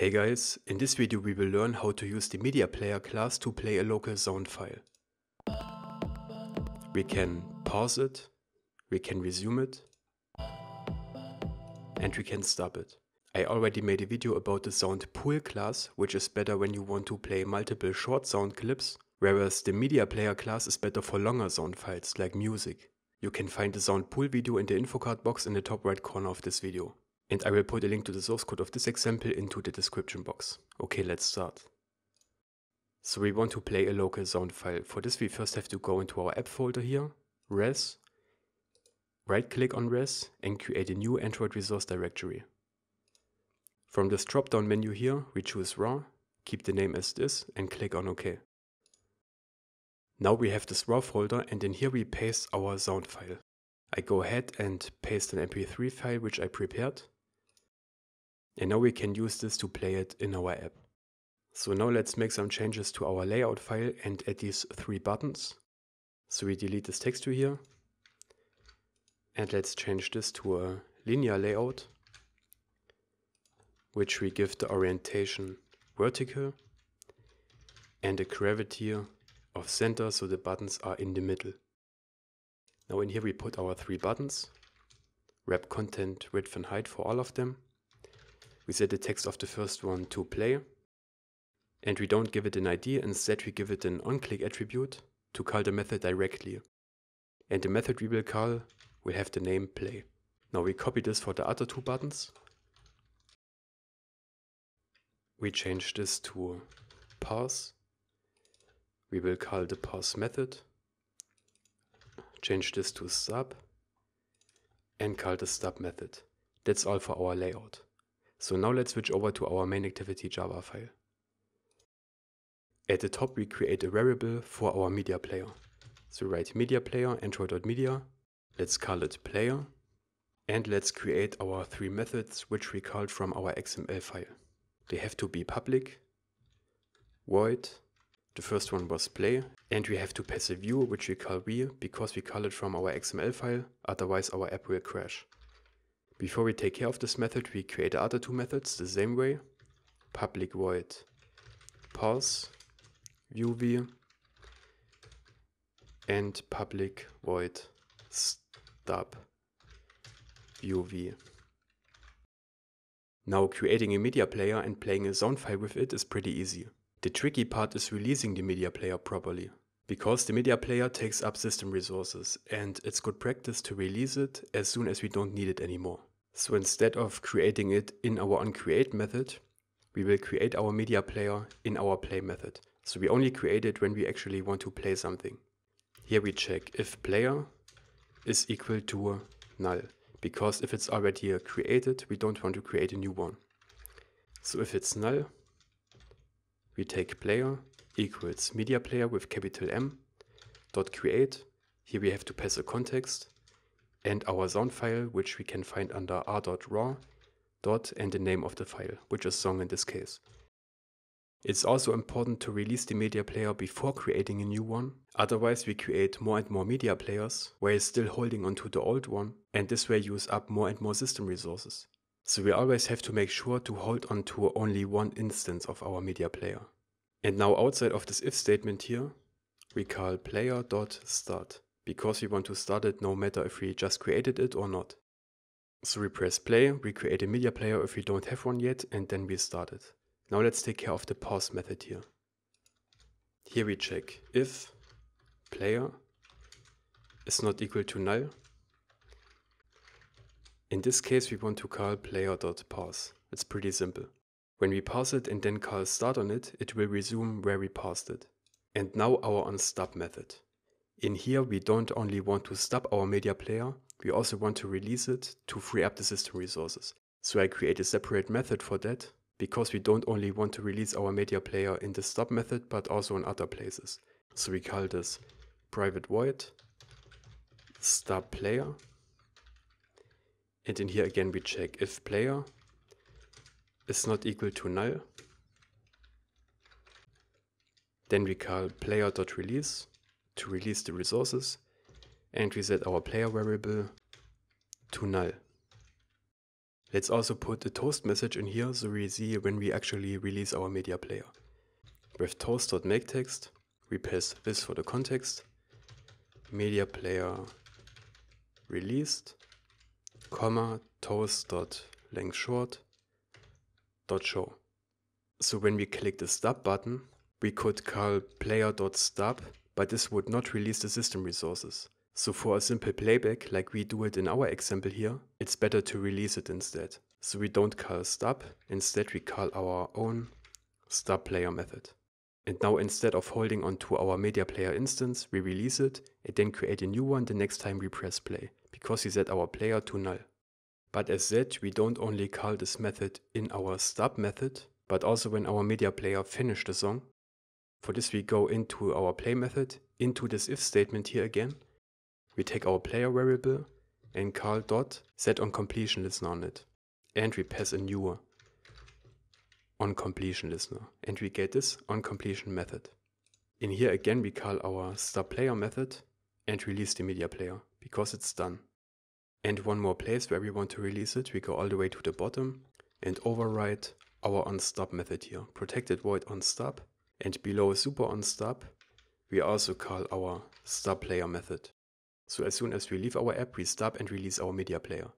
Hey guys, in this video we will learn how to use the media player class to play a local sound file. We can pause it, we can resume it, and we can stop it. I already made a video about the sound pool class, which is better when you want to play multiple short sound clips, whereas the media player class is better for longer sound files like music. You can find the sound pool video in the info card box in the top right corner of this video and I will put a link to the source code of this example into the description box. Okay, let's start. So we want to play a local sound file. For this we first have to go into our app folder here, res, right click on res and create a new Android resource directory. From this drop down menu here, we choose raw, keep the name as this and click on OK. Now we have this raw folder and in here we paste our sound file. I go ahead and paste an mp3 file which I prepared and now we can use this to play it in our app. So now let's make some changes to our layout file and add these three buttons. So we delete this text to here. And let's change this to a linear layout, which we give the orientation vertical and a gravity of center so the buttons are in the middle. Now in here we put our three buttons, wrap content, width and height for all of them, we set the text of the first one to play, and we don't give it an ID, instead we give it an onClick attribute to call the method directly. And the method we will call will have the name play. Now we copy this for the other two buttons. We change this to pause. We will call the pause method. Change this to stop and call the stop method. That's all for our layout. So now let's switch over to our main activity Java file. At the top, we create a variable for our media player. So write media player, android.media. let's call it player, and let's create our three methods which we called from our XML file. They have to be public, void, the first one was play, and we have to pass a view which we call view because we call it from our XML file, otherwise our app will crash. Before we take care of this method, we create other two methods the same way. Public void pause uv and public void stop uv. Now creating a media player and playing a sound file with it is pretty easy. The tricky part is releasing the media player properly. Because the media player takes up system resources and it's good practice to release it as soon as we don't need it anymore. So instead of creating it in our onCreate method, we will create our media player in our play method. So we only create it when we actually want to play something. Here we check if player is equal to null, because if it's already created, we don't want to create a new one. So if it's null, we take player equals media player with capital M dot create. Here we have to pass a context and our sound file, which we can find under r.raw dot and the name of the file, which is song in this case. It's also important to release the media player before creating a new one, otherwise we create more and more media players while still holding onto the old one and this way use up more and more system resources. So we always have to make sure to hold onto only one instance of our media player. And now outside of this if statement here, we call player.start because we want to start it no matter if we just created it or not. So we press play, we create a media player if we don't have one yet, and then we start it. Now let's take care of the pause method here. Here we check if player is not equal to null. In this case we want to call player.pause. It's pretty simple. When we pause it and then call start on it, it will resume where we paused it. And now our onStop method. In here, we don't only want to stop our media player, we also want to release it to free up the system resources. So I create a separate method for that, because we don't only want to release our media player in the stop method, but also in other places. So we call this private void stop player. And in here again, we check if player is not equal to null. Then we call player.release to release the resources and reset our player variable to null. Let's also put a toast message in here so we see when we actually release our media player. With toast.makeText, we pass this for the context, media player released, comma, toast.lengthshort, dot show. So when we click the stop button, we could call player.stop but this would not release the system resources. So for a simple playback, like we do it in our example here, it's better to release it instead. So we don't call stub, instead we call our own stub player method. And now instead of holding on to our media player instance, we release it and then create a new one the next time we press play, because we set our player to null. But as said, we don't only call this method in our stub method, but also when our media player finished the song, for this we go into our play method, into this if statement here again. We take our player variable and call dot set on completion listener on it. And we pass a new on completion listener. And we get this on completion method. In here again we call our star player method and release the media player because it's done. And one more place where we want to release it, we go all the way to the bottom and overwrite our onStop method here. Protected void onStop and below super on stub, we also call our stub player method. So as soon as we leave our app, we stop and release our media player.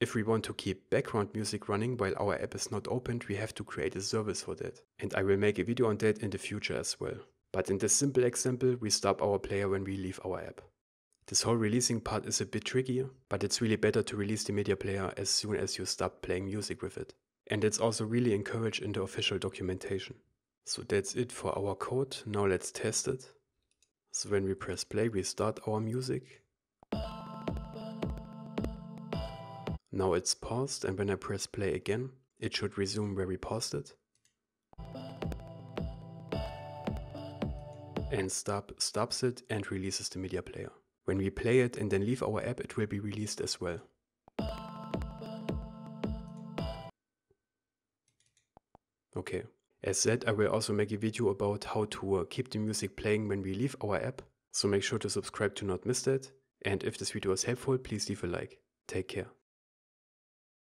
If we want to keep background music running while our app is not opened, we have to create a service for that. And I will make a video on that in the future as well. But in this simple example, we stop our player when we leave our app. This whole releasing part is a bit tricky, but it's really better to release the media player as soon as you stop playing music with it. And it's also really encouraged in the official documentation. So that's it for our code. Now let's test it. So when we press play, we start our music. Now it's paused and when I press play again, it should resume where we paused it. And stop stops it and releases the media player. When we play it and then leave our app, it will be released as well. Okay, as said, I will also make a video about how to uh, keep the music playing when we leave our app, so make sure to subscribe to not miss that. And if this video was helpful, please leave a like. Take care.